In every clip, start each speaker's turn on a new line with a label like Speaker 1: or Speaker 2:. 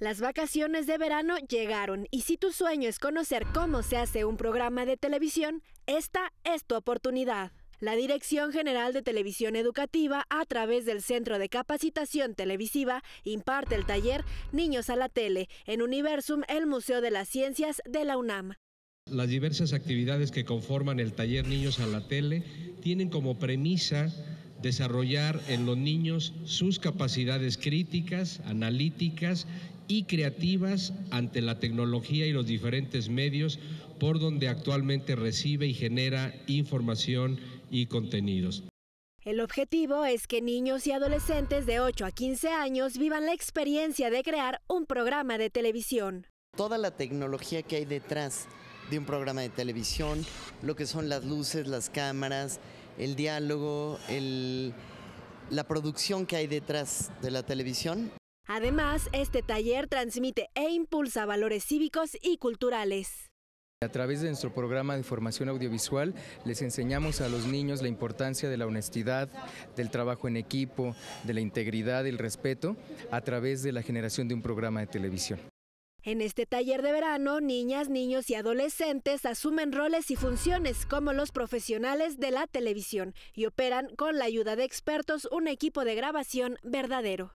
Speaker 1: Las vacaciones de verano llegaron y si tu sueño es conocer cómo se hace un programa de televisión, esta es tu oportunidad. La Dirección General de Televisión Educativa, a través del Centro de Capacitación Televisiva, imparte el taller Niños a la Tele en Universum, el Museo de las Ciencias de la UNAM.
Speaker 2: Las diversas actividades que conforman el taller Niños a la Tele tienen como premisa desarrollar en los niños sus capacidades críticas, analíticas y creativas ante la tecnología y los diferentes medios por donde actualmente recibe y genera información y contenidos.
Speaker 1: El objetivo es que niños y adolescentes de 8 a 15 años vivan la experiencia de crear un programa de televisión. Toda la tecnología que hay detrás de un programa de televisión, lo que son las luces, las cámaras, el diálogo, la producción que hay detrás de la televisión. Además, este taller transmite e impulsa valores cívicos y culturales.
Speaker 3: A través de nuestro programa de formación audiovisual les enseñamos a los niños la importancia de la honestidad, del trabajo en equipo, de la integridad, el respeto, a través de la generación de un programa de televisión.
Speaker 1: En este taller de verano, niñas, niños y adolescentes asumen roles y funciones como los profesionales de la televisión y operan con la ayuda de expertos un equipo de grabación verdadero.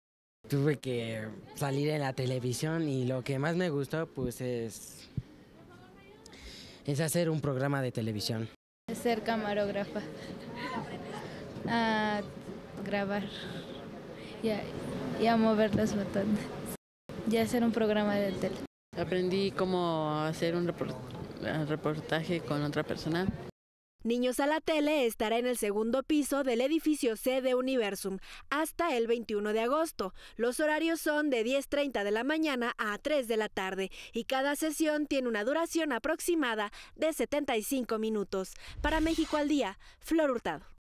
Speaker 3: Tuve que salir en la televisión y lo que más me gustó pues es, es hacer un programa de televisión.
Speaker 1: Ser camarógrafa. grabar y y mover las botones ya hacer un programa de tele.
Speaker 3: Aprendí cómo hacer un eh, reportaje con otra persona.
Speaker 1: Niños a la Tele estará en el segundo piso del edificio C de Universum hasta el 21 de agosto. Los horarios son de 10.30 de la mañana a 3 de la tarde y cada sesión tiene una duración aproximada de 75 minutos. Para México al Día, Flor Hurtado.